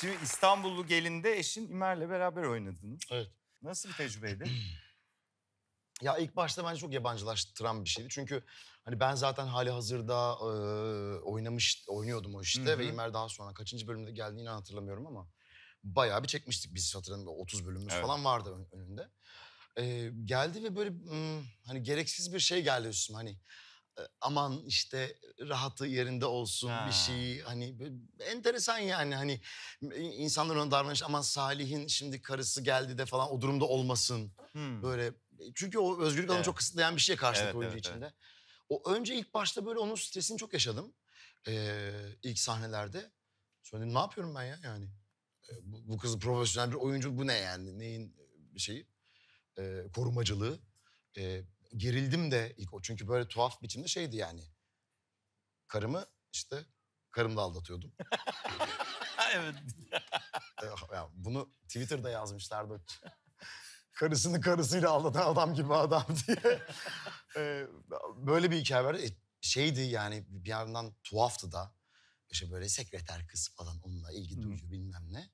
Şimdi İstanbullu gelinde eşin İmer'le beraber oynadınız. Evet. Nasıl bir tecrübeydi? Ya ilk başta bence çok yabancılaştıran bir şeydi. Çünkü hani ben zaten hali hazırda e, oynamış, oynuyordum o işte. Hı hı. Ve İmer daha sonra kaçıncı bölümde geldiğini hatırlamıyorum ama... ...bayağı bir çekmiştik biz hatırlamıyorum. 30 bölümümüz evet. falan vardı önünde. E, geldi ve böyle hani gereksiz bir şey geldi üstüme. Hani aman işte rahatı yerinde olsun ha. bir şey hani enteresan yani hani insanlar ona davranış aman Salih'in şimdi karısı geldi de falan o durumda olmasın hmm. böyle e, çünkü o özgürlük alanı evet. çok kısıtlayan bir şeye karşılık evet, oyuncu evet, içinde. Evet. O önce ilk başta böyle onun stresini çok yaşadım ee, ilk sahnelerde. Sonra dedim ne yapıyorum ben ya yani bu, bu kız profesyonel bir oyuncu bu ne yani neyin şeyi e, korumacılığı. E, gerildim de ilk o. Çünkü böyle tuhaf biçimde şeydi yani. Karımı işte karımla aldatıyordum. evet. Eh, ya bunu Twitter'da yazmışlardı. Karısını karısıyla aldatan adam gibi adam diye. Eh, böyle bir hikaye var. E, şeydi yani bir yandan tuhaftı da. İşte böyle sekreter kız falan onunla ilgi duyuyor bilmem ne.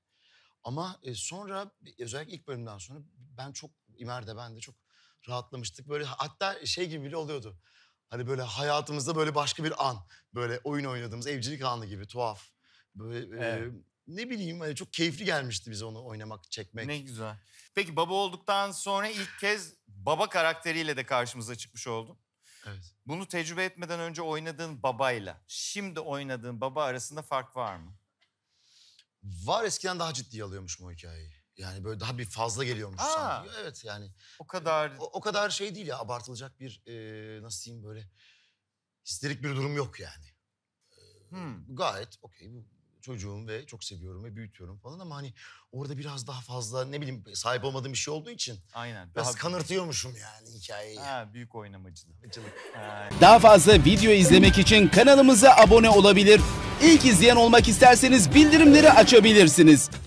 Ama e, sonra özellikle ilk bölümden sonra ben çok İmer'de ben de çok rahatlamıştık. Böyle hatta şey gibi bile oluyordu. Hani böyle hayatımızda böyle başka bir an. Böyle oyun oynadığımız evcilik anı gibi tuhaf. Böyle e, evet. e, ne bileyim hani çok keyifli gelmişti bize onu oynamak, çekmek. Ne güzel. Peki baba olduktan sonra ilk kez baba karakteriyle de karşımıza çıkmış oldun. Evet. Bunu tecrübe etmeden önce oynadığın babayla şimdi oynadığın baba arasında fark var mı? Var eskiden daha ciddi alıyormuş o hikayeyi. Yani böyle daha bir fazla geliyormuş Aa. sanki. Evet yani. O kadar. E, o, o kadar şey değil ya abartılacak bir e, nasıl diyeyim böyle histerik bir durum yok yani. E, hmm. Gayet okey çocuğum ve çok seviyorum ve büyütüyorum falan ama hani orada biraz daha fazla ne bileyim sahip olmadığım bir şey olduğu için Aynen. biraz daha... kanırtıyormuşum yani hikayeyi. Ha, büyük oynamacılık. Daha fazla video izlemek için kanalımıza abone olabilir. İlk izleyen olmak isterseniz bildirimleri açabilirsiniz.